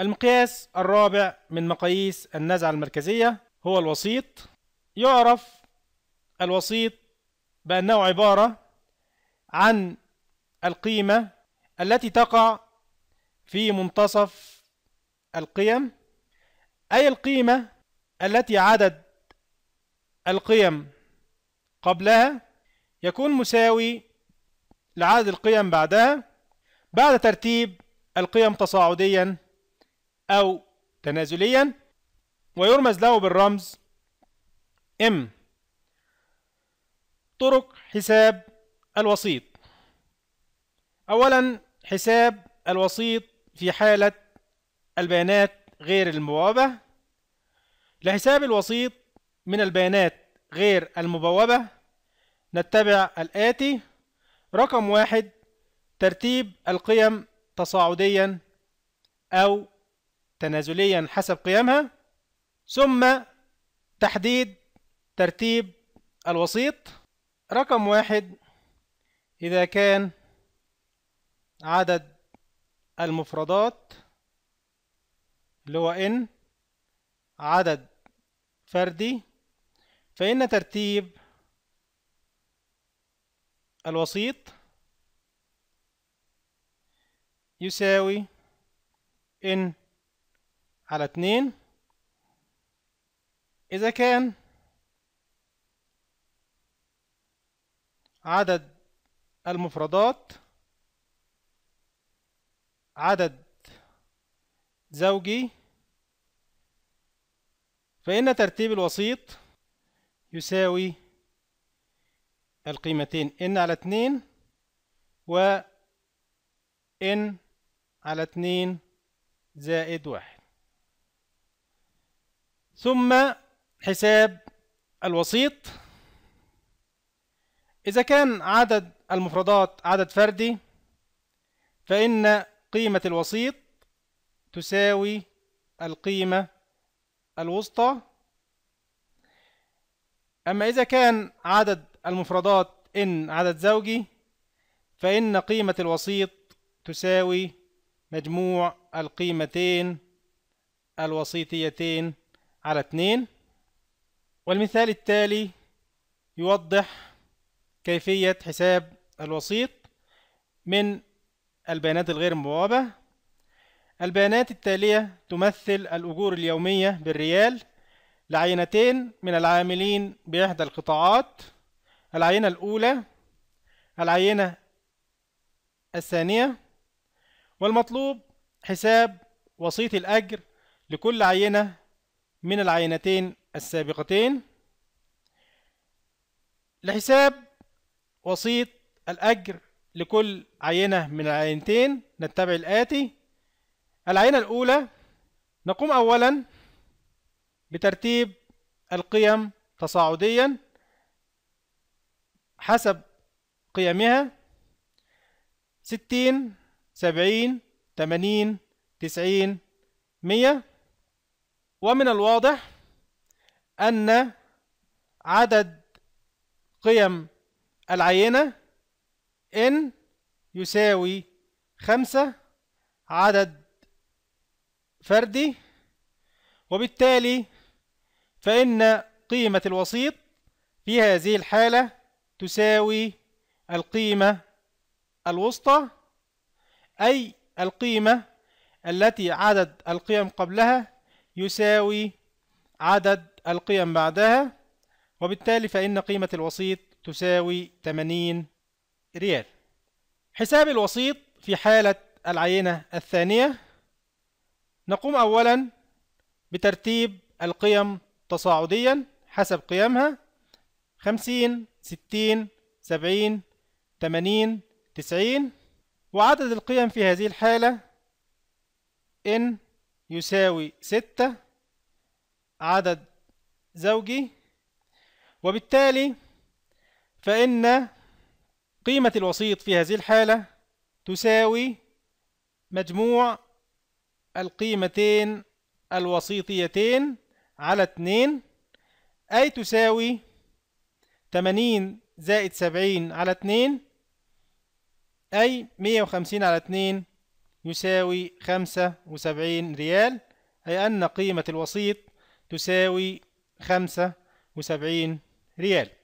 المقياس الرابع من مقاييس النزعة المركزية هو الوسيط يعرف الوسيط بأنه عبارة عن القيمة التي تقع في منتصف القيم أي القيمة التي عدد القيم قبلها يكون مساوي لعدد القيم بعدها بعد ترتيب القيم تصاعديا أو تنازليا ويرمز له بالرمز M طرق حساب الوسيط أولا حساب الوسيط في حالة البيانات غير المبوبة لحساب الوسيط من البيانات غير المبوبة نتبع الآتي رقم واحد ترتيب القيم تصاعديا أو تنازليا حسب قيمها ثم تحديد ترتيب الوسيط رقم واحد إذا كان عدد المفردات اللي هو n عدد فردي فإن ترتيب الوسيط يساوي n على اتنين إذا كان عدد المفردات عدد زوجي فإن ترتيب الوسيط يساوي القيمتين n على اتنين و n على اتنين زائد واحد ثم حساب الوسيط إذا كان عدد المفردات عدد فردي فإن قيمة الوسيط تساوي القيمة الوسطى أما إذا كان عدد المفردات إن عدد زوجي فإن قيمة الوسيط تساوي مجموع القيمتين الوسيطيتين على 2 والمثال التالي يوضح كيفية حساب الوسيط من البيانات الغير مبوابة البيانات التالية تمثل الأجور اليومية بالريال لعينتين من العاملين بإحدى القطاعات العينة الأولى العينة الثانية والمطلوب حساب وسيط الأجر لكل عينة من العينتين السابقتين لحساب وسيط الأجر لكل عينة من العينتين نتبع الآتي العينة الأولى نقوم أولا بترتيب القيم تصاعديا حسب قيمها ستين سبعين تمانين تسعين مية ومن الواضح أن عدد قيم العينة n يساوي خمسة عدد فردي وبالتالي فإن قيمة الوسيط في هذه الحالة تساوي القيمة الوسطى أي القيمة التي عدد القيم قبلها يساوي عدد القيم بعدها وبالتالي فإن قيمة الوسيط تساوي 80 ريال حساب الوسيط في حالة العينة الثانية نقوم أولا بترتيب القيم تصاعديا حسب قيمها 50 60 70 80 90 وعدد القيم في هذه الحالة n يساوي ستة عدد زوجي وبالتالي فإن قيمة الوسيط في هذه الحالة تساوي مجموع القيمتين الوسيطيتين على اتنين أي تساوي تمانين زائد سبعين على اتنين أي مية وخمسين على اتنين يساوي خمسة وسبعين ريال أي أن قيمة الوسيط تساوي خمسة وسبعين ريال